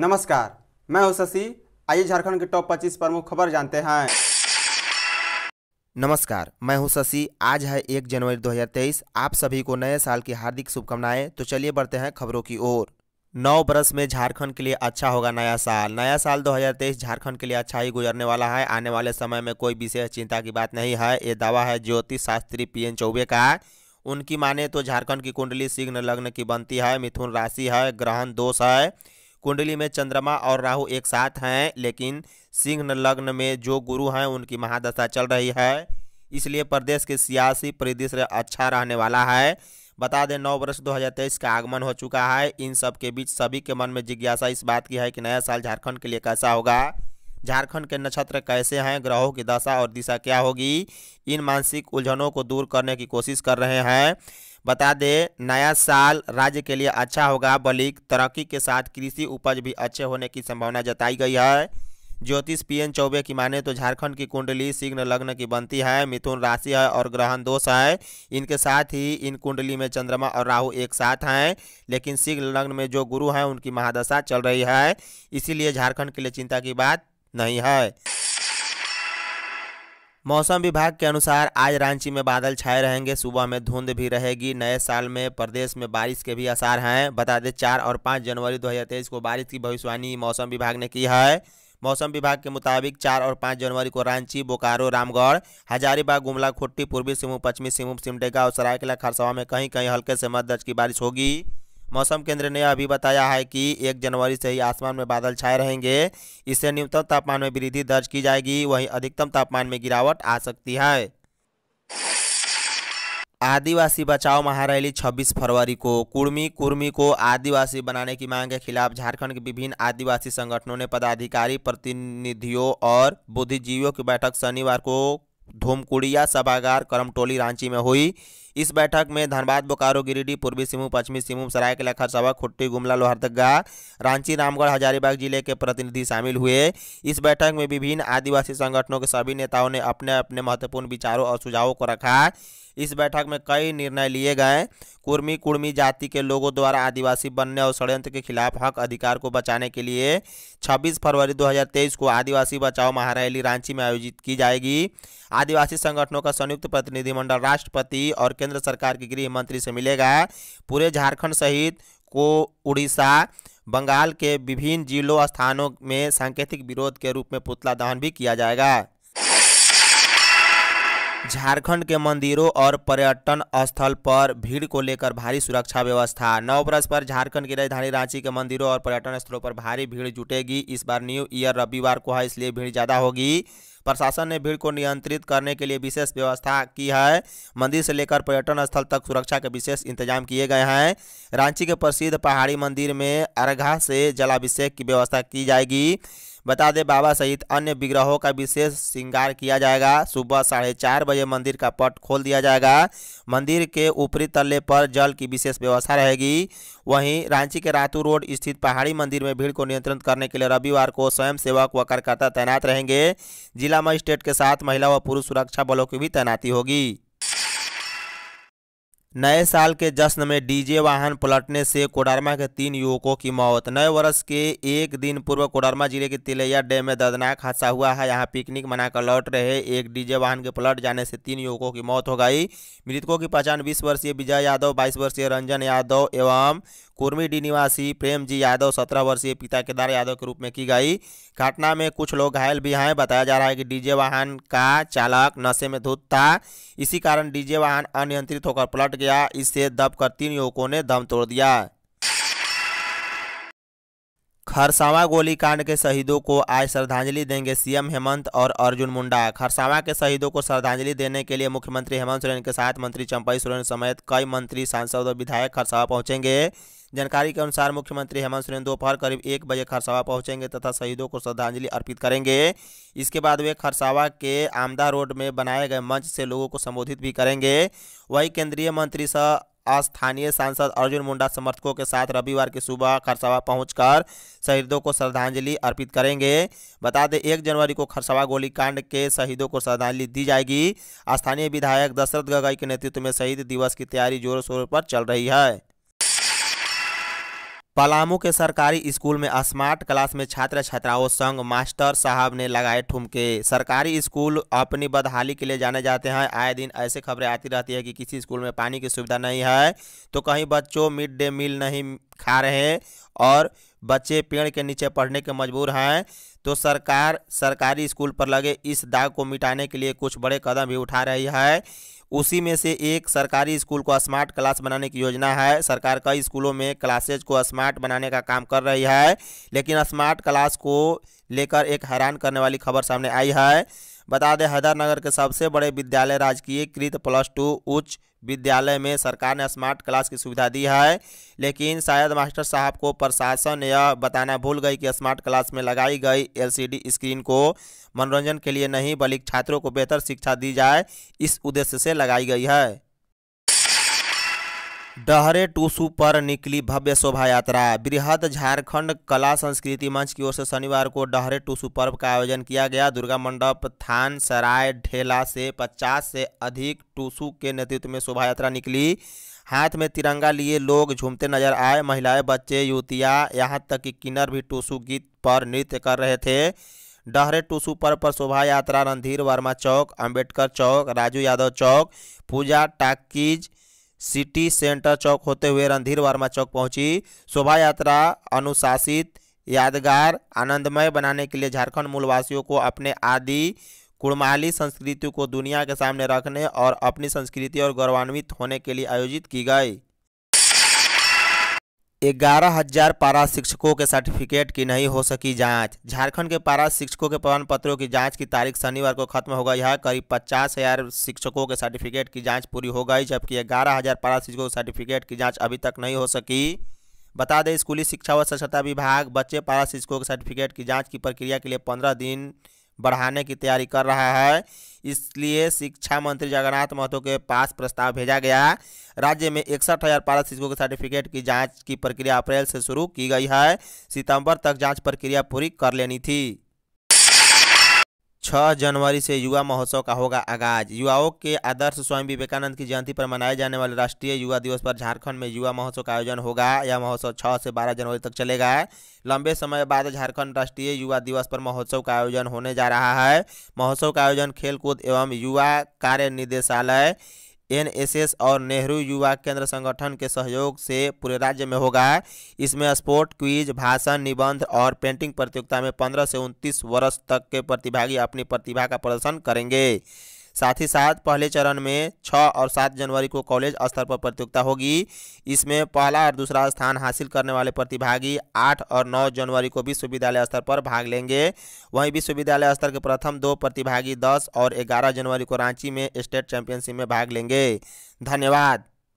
नमस्कार मैं हूं शशि आइए झारखंड के टॉप 25 प्रमुख खबर जानते हैं नमस्कार मैं हूं शशि आज है 1 जनवरी 2023 आप सभी को नए साल की हार्दिक शुभकामनाएं तो चलिए बढ़ते हैं खबरों की ओर नौ बरस में झारखंड के लिए अच्छा होगा नया साल नया साल 2023 झारखंड के लिए अच्छा ही गुजरने वाला है आने वाले समय में कोई विशेष चिंता की बात नहीं है ये दावा है ज्योतिष शास्त्री पी एन चौबे का उनकी माने तो झारखंड की कुंडली सिग्न लग्न की बनती है मिथुन राशि है ग्रहण दोष है कुंडली में चंद्रमा और राहु एक साथ हैं लेकिन सिंह लग्न में जो गुरु हैं उनकी महादशा चल रही है इसलिए प्रदेश के सियासी परिदृश्य अच्छा रहने वाला है बता दें नौ वर्ष 2023 का आगमन हो चुका है इन सब के बीच सभी के मन में जिज्ञासा इस बात की है कि नया साल झारखंड के लिए कैसा होगा झारखंड के नक्षत्र कैसे हैं ग्रहों की दशा और दिशा क्या होगी इन मानसिक उलझनों को दूर करने की कोशिश कर रहे हैं बता दें नया साल राज्य के लिए अच्छा होगा बल्कि तरक्की के साथ कृषि उपज भी अच्छे होने की संभावना जताई गई है ज्योतिष पी एन चौबे की माने तो झारखंड की कुंडली सिग्न लग्न की बनती है मिथुन राशि है और ग्रहण दोष है इनके साथ ही इन कुंडली में चंद्रमा और राहु एक साथ हैं लेकिन सिग्न लग्न में जो गुरु हैं उनकी महादशा चल रही है इसीलिए झारखंड के लिए चिंता की बात नहीं है मौसम विभाग के अनुसार आज रांची में बादल छाए रहेंगे सुबह में धुंध भी रहेगी नए साल में प्रदेश में बारिश के भी आसार हैं बता दें चार और पाँच जनवरी 2023 को बारिश की भविष्यवाणी मौसम विभाग ने की है मौसम विभाग के मुताबिक चार और पाँच जनवरी को रांची बोकारो रामगढ़ हजारीबाग गुमला खुट्टी पूर्वी सिंहभूम पश्चिमी सिंहभूम सिमडेगा और सरायकला खरसवा में कहीं कहीं हल्के से मध्य दर्ज की बारिश होगी मौसम केंद्र ने अभी बताया है कि एक जनवरी से ही आसमान में बादल छाए रहेंगे इससे न्यूनतम तापमान में वृद्धि दर्ज की जाएगी वहीं अधिकतम तापमान में गिरावट आ सकती है आदिवासी बचाओ महारैली 26 फरवरी को कुर्मी कुर्मी को आदिवासी बनाने की मांग के खिलाफ झारखंड के विभिन्न आदिवासी संगठनों ने पदाधिकारी प्रतिनिधियों और बुद्धिजीवियों की बैठक शनिवार को धूमकुड़िया सभागार करमटोली रांची में हुई इस बैठक में धनबाद बोकारो गिरिडीह पूर्वी सिंहभूम पश्चिमी सिंहभूम सरायकला खरसावा खुट्टी गुमला लोहरदगा रांची रामगढ़ हजारीबाग जिले के प्रतिनिधि शामिल हुए इस बैठक में विभिन्न आदिवासी संगठनों के सभी नेताओं ने अपने अपने महत्वपूर्ण विचारों और सुझावों को रखा इस बैठक में कई निर्णय लिए गए कुर्मी कुर्मी जाति के लोगों द्वारा आदिवासी बनने और षड्यंत्र के खिलाफ हक अधिकार को बचाने के लिए 26 फरवरी 2023 को आदिवासी बचाओ महारैली रांची में आयोजित की जाएगी आदिवासी संगठनों का संयुक्त प्रतिनिधिमंडल राष्ट्रपति और केंद्र सरकार के गृह मंत्री से मिलेगा पूरे झारखंड सहित को उड़ीसा बंगाल के विभिन्न जिलों स्थानों में सांकेतिक विरोध के रूप में पुतला दहन भी किया जाएगा झारखंड के मंदिरों और पर्यटन स्थल पर भीड़ को लेकर भारी सुरक्षा व्यवस्था नव वर्ष पर झारखंड की राजधानी रांची के मंदिरों और पर्यटन स्थलों पर भारी भीड़ जुटेगी इस बार न्यू ईयर रविवार को है इसलिए भीड़ ज़्यादा होगी प्रशासन ने भीड़ को नियंत्रित करने के लिए विशेष व्यवस्था की है मंदिर से लेकर पर्यटन स्थल तक सुरक्षा के विशेष इंतजाम किए गए हैं रांची के प्रसिद्ध पहाड़ी मंदिर में अर्घा से जलाभिषेक की व्यवस्था की जाएगी बता दें बाबा सहित अन्य विग्रहों का विशेष श्रृंगार किया जाएगा सुबह साढ़े चार बजे मंदिर का पट खोल दिया जाएगा मंदिर के ऊपरी तल्ले पर जल की विशेष व्यवस्था रहेगी वहीं रांची के रातू रोड स्थित पहाड़ी मंदिर में भीड़ को नियंत्रित करने के लिए रविवार को सेवक व कार्यकर्ता तैनात रहेंगे जिला मजिस्ट्रेट के साथ महिला व पुरुष सुरक्षा बलों की भी तैनाती होगी नए साल के जश्न में डीजे वाहन पलटने से कोडरमा के तीन युवकों की मौत नए वर्ष के एक दिन पूर्व कोडरमा जिले के तिलैया डैम में दर्दनाक हादसा हुआ है यहां पिकनिक मनाकर लौट रहे एक डीजे वाहन के पलट जाने से तीन युवकों की मौत हो गई मृतकों की पहचान बीस वर्षीय विजय यादव बाईस वर्षीय रंजन यादव एवं कुर्मीडी निवासी प्रेम जी यादव सत्रह वर्षीय पिता केदार यादव के रूप में की गई घटना में कुछ लोग घायल भी हैं बताया जा रहा है कि डीजे वाहन का चालक नशे में धुत था इसी कारण डीजे वाहन अनियंत्रित होकर पलट गया इससे दबकर तीन युवकों ने दम तोड़ दिया खरसावां गोलीकांड के शहीदों को आज श्रद्धांजलि देंगे सीएम हेमंत और अर्जुन मुंडा खरसावा के शहीदों को श्रद्धांजलि देने के लिए मुख्यमंत्री हेमंत सोरेन के साथ मंत्री चंपई सोरेन समेत कई मंत्री सांसद और विधायक खरसावा पहुंचेंगे जानकारी के अनुसार मुख्यमंत्री हेमंत सोरेन दोपहर करीब एक बजे खरसावा पहुंचेंगे तथा शहीदों को श्रद्धांजलि अर्पित करेंगे इसके बाद वे खरसावा के आमदा रोड में बनाए गए मंच से लोगों को संबोधित भी करेंगे वहीं केंद्रीय मंत्री सह स्थानीय सांसद अर्जुन मुंडा समर्थकों के साथ रविवार की सुबह खरसावा पहुंचकर शहीदों को श्रद्धांजलि अर्पित करेंगे बता दें एक जनवरी को खरसावा गोलीकांड के शहीदों को श्रद्धांजलि दी जाएगी स्थानीय विधायक दशरथ गगई के नेतृत्व में शहीद दिवस की तैयारी जोरों शोर पर चल रही है पलामू के सरकारी स्कूल में स्मार्ट क्लास में छात्र छात्राओं संग मास्टर साहब ने लगाए ठुमके सरकारी स्कूल अपनी बदहाली के लिए जाने जाते हैं आए दिन ऐसे खबरें आती रहती है कि किसी स्कूल में पानी की सुविधा नहीं है तो कहीं बच्चों मिड डे मील नहीं खा रहे और बच्चे पेड़ के नीचे पढ़ने के मजबूर हैं तो सरकार सरकारी स्कूल पर लगे इस दाग को मिटाने के लिए कुछ बड़े कदम भी उठा रही है उसी में से एक सरकारी स्कूल को स्मार्ट क्लास बनाने की योजना है सरकार कई स्कूलों में क्लासेज को स्मार्ट बनाने का काम कर रही है लेकिन स्मार्ट क्लास को लेकर एक हैरान करने वाली खबर सामने आई है बता दें हैदरनगर के सबसे बड़े विद्यालय राजकीय कृत प्लस टू उच्च विद्यालय में सरकार ने स्मार्ट क्लास की सुविधा दी है लेकिन शायद मास्टर साहब को प्रशासन यह बताना भूल गई कि स्मार्ट क्लास में लगाई गई एलसीडी स्क्रीन को मनोरंजन के लिए नहीं बल्कि छात्रों को बेहतर शिक्षा दी जाए इस उद्देश्य से लगाई गई है डहरे टूसू पर निकली भव्य शोभा यात्रा बृहद झारखंड कला संस्कृति मंच की ओर से शनिवार को डहरे टूसू पर्व का आयोजन किया गया दुर्गा मंडप थान सराय ढेला से 50 से अधिक टूसू के नेतृत्व में शोभा यात्रा निकली हाथ में तिरंगा लिए लोग झूमते नजर आए महिलाएं बच्चे युवतियाँ यहाँ तक कि किन्नर भी टूसू गीत पर नृत्य कर रहे थे डहरे टूसू पर्व पर शोभा यात्रा रणधीर वर्मा चौक अम्बेडकर चौक राजू यादव चौक पूजा टाकीज़ सिटी सेंटर चौक होते हुए रणधीर वर्मा चौक पहुंची शोभा यात्रा अनुशासित यादगार आनंदमय बनाने के लिए झारखंड मूलवासियों को अपने आदि कुड़माली संस्कृति को दुनिया के सामने रखने और अपनी संस्कृति और गौरवान्वित होने के लिए आयोजित की गई ग्यारह हजार पारा शिक्षकों के सर्टिफिकेट की नहीं हो सकी जांच झारखंड के पारा शिक्षकों के प्रमाण पत्रों की जांच की तारीख शनिवार को खत्म हो गई है करीब पचास हजार शिक्षकों के सर्टिफिकेट की जांच पूरी हो गई जबकि ग्यारह हजार पारा शिक्षकों के सर्टिफिकेट की जांच अभी तक नहीं हो सकी बता दें स्कूली शिक्षा व स्वच्छता विभाग बच्चे पारा शिक्षकों के सर्टिफिकेट की जाँच की प्रक्रिया के लिए पंद्रह दिन बढ़ाने की तैयारी कर रहा है इसलिए शिक्षा मंत्री जगन्नाथ महतो के पास प्रस्ताव भेजा गया राज्य में इकसठ हज़ार पारा शिक्षकों के सर्टिफिकेट की जांच की प्रक्रिया अप्रैल से शुरू की गई है सितंबर तक जांच प्रक्रिया पूरी कर लेनी थी छः जनवरी से युवा महोत्सव का होगा आगाज युवाओं के आदर्श स्वामी विवेकानंद की जयंती पर मनाए जाने वाले राष्ट्रीय युवा दिवस पर झारखंड में युवा महोत्सव का आयोजन होगा यह महोत्सव छः से बारह जनवरी तक चलेगा लंबे समय बाद झारखंड राष्ट्रीय युवा दिवस पर महोत्सव का आयोजन होने जा रहा है महोत्सव का आयोजन खेलकूद एवं युवा कार्य निदेशालय एनएसएस और नेहरू युवा केंद्र संगठन के सहयोग से पूरे राज्य में होगा इसमें स्पोर्ट क्विज भाषण निबंध और पेंटिंग प्रतियोगिता में 15 से 29 वर्ष तक के प्रतिभागी अपनी प्रतिभा का प्रदर्शन करेंगे साथ ही साथ पहले चरण में छः और सात जनवरी को कॉलेज स्तर पर प्रतियोगिता होगी इसमें पहला और दूसरा स्थान हासिल करने वाले प्रतिभागी आठ और नौ जनवरी को विश्वविद्यालय स्तर पर भाग लेंगे वहीं विश्वविद्यालय स्तर के प्रथम दो प्रतिभागी दस और ग्यारह जनवरी को रांची में स्टेट चैंपियनशिप में भाग लेंगे धन्यवाद